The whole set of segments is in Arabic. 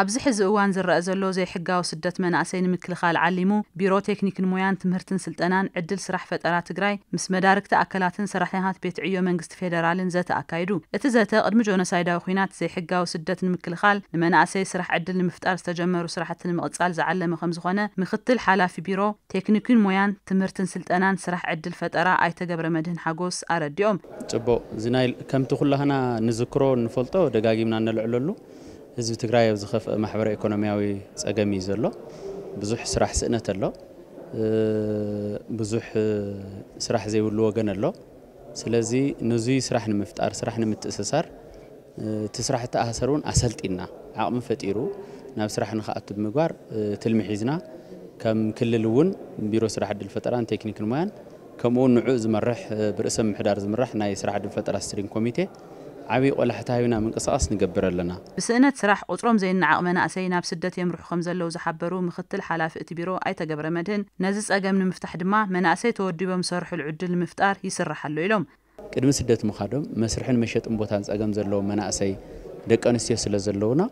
ኣብዚ ሕዚ እዋን ዝረአ ዘሎ ዘይሕጋዊ ስደት መናእሰይ ንምክልኻል ዓሊሙ ቢሮ ቴክኒክን ሙያን ትምህርትን ስልጠናን ዕድል ስራሕ ፈጠራ ትግራይ ምስ መዳርክቲ ኣካላትን ሰራሕተኛታት ቤት ዕዮ መንግስቲ ፌደራልን ዘተ ኣካይዱ እቲ ዘተ ቅድሚ ጆኖሳይዳዊ ኩናት ዘይሕጋዊ ስደት ንምክልኻል ንመናእሰይ ስራሕ ዕድል ንምፍጣር ዝተጀመሩ ስራሕቲ ንምቕጻል ዝዓለመ ከም ዝኾነ ምክትል ሓላፊ ቢሮ ቴክኒክን ሙያን ትምህርትን ስልጠናን ስራሕ ዕድል ፈጠራ ኣይተገብረ መድህን ሓጎስ ኣረዲኦም ፅቡቅ እዚ ከምቲ ኩላኸና ንዝክሮ ንፈልጦ ደጋጊምና ነልዕለሉ هزب تقرأي بزخف محبرة إقonomيةوي أجمي زلا بزح سرح سنة تلا بزح سرح زي واللو جن الله سلازي نزوي سرح نمفتار سرح نمتأسسار تسرح تأهسرون أسلت إنا عقم فتيرو ناب سرح نخاط بمجوار تلمي حزنا كم كل لون بيرو سرح عد الفتران تكنيك المان كم ون عز مرح برسم محدار مرح ناي سرح عد الفتران سرين كوميتي عبي ولا حتى هينا من قصاص نقبر لنا بسنة سرح قطرم زين نعاق منا أسينا بسدتي يمرح خمزة لو زحبرو مختل حلاف اتبيرو أي تقبر مدهن نزس أقام نمفتح دماء منا أسي تودي بمسرح العد المفتار يسرح اللو إلوم قدم سدت مخادم مسرحين مشيت أمبوتانس أقام زلو منا أسي دك أنستيو سلزلونا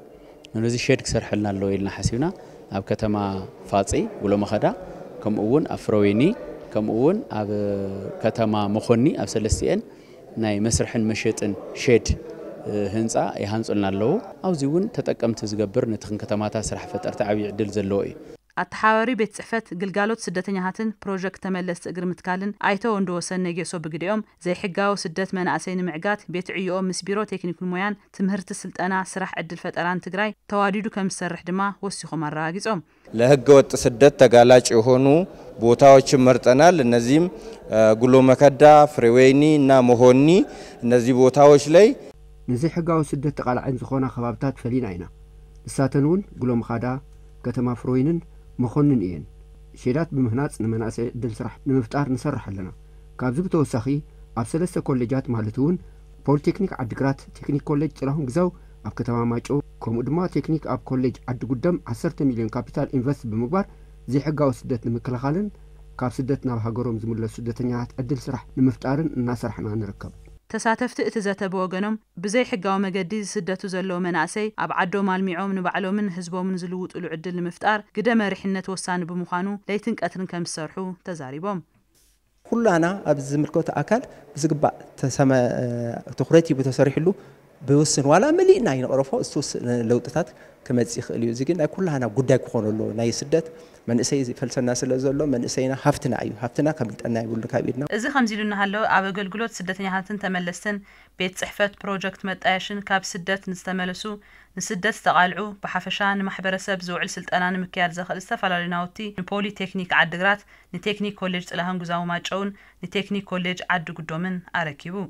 نوزي شيرك سرح لنا اللو إلنا حسيونا أب كتما فاتي ولو مخادا كم أون أفرويني كم أون أب كتما مخوني أب سلسيين ናይ መስርሕን መሸጥን ሸድ ህንፃ ይሃንፁልና ኣለዉ ኣብዚ እውን ተጠቀምቲ ዝገብር ነቲኽን ከተማታት ስራሕ ፈጠርቲ ዓብዪ ዕድል ዘለዎ እዩ ኣተሓባሪ ቤት ፅሕፈት ግልጋሎት ስደተኛታትን ፕሮጀክት ተመለስቲ እግሪ ምትካልን ኣይቶ ወንዶወሰን ነጌሶ ብግዲኦም ዘይሕጋዊ ስደት መናእሰይ ንምዕጋት ቤት ዕዮኦ ምስ ቢሮ ቴክኒክን ሞያን ትምህርቲ ስልጠና ስራሕ ዕድል ፈጠራን ትግራይ ተዋዲዱ ከም ዝሰርሕ ድማ ወሲኹም ኣረጋጊፆም ለህገ ወጥ ስደት ተጋላጭ የሆኑ ቦታዎችን መርጠናል። እነዚህም ጉሎ መከዳ፣ ፍሬወይኒ እና መሆኒ እነዚህ ቦታዎች ላይ ንዘይ ሕጋዊ ስደት ተቓልዓይን ዝኾና ከባብታት ፈሊና ኢና ንሳተን እውን ጉሎ መኻዳ፣ ከተማ ፍሮይንን መኾንን እየን ሼዳት ብምህናፅ ንመናእሰይ ዕድል ስራሕ ንምፍጣር ንሰርሕ ኣለና ካብዚ ብተወሳኺ ኣብ ሰለስተ ኮሌጃት ማለት እውን ፖሊቴክኒክ ዓዲግራት ቴክኒክ ኮሌጅ ጥላሁን ግዛው ኣብ ከተማ ማጮ ከምኡ ድማ ቴክኒክ ኣብ ኮሌጅ ዓዲ ጉደም 10 ሚልዮን ካፒታል ኢንቨስት ብምግባር ዘይሕጋዊ ስደት ንምክልኻልን ካብ ስደት ናብ ሃገሮም ዝምለሱ ስደተኛታት ዕድል ስራሕ ንምፍጣርን እናሰርሕና ንርከብ ተሳተፍቲ እቲ ዘተብወገኖም ብዘይ ሕጋዊ መገዲ ዝስደቱ ዘለዉ መናእሰይ ኣብ ዓዶም ኣልሚዖም ንባዕሎምን ህዝቦምን ዝልውጥሉ ዕድል ንምፍጣር ግደ መሪሕነት ወሳኒ ብምዃኑ ለይትን ቀትርን ከም ዝሰርሑ ተዛሪቦም ኩላና ኣብ ዝምልከቶ ኣካል ብዝግባእ ትኩረት ይቡ ተሰሪሕሉ بوسن ولا ملي ناين عرفه استوس لوتات كما تسيخ اليو زيجن كلها أنا جدا كخون الله ناي سدت من إسأي فلسن الناس اللي زلوا من إسأينا هفتنا أيو هفتنا كميت أنا يقول لك أبيدنا إذا خمزيل إنه هلا أبى أقول قلت سدتني هاتن تملسن بيت صحفات بروجكت مت أيشن كاب سدت نستملسو نسدت تقالعو بحفشان محبرة سب زو علسل أنا مكيار زخ السفر على ناوتي نبولي تكنيك عدغرات نتكنيك كوليج إلهم جزاهم ماجون نتكنيك كوليج عدو قدومن أركيبو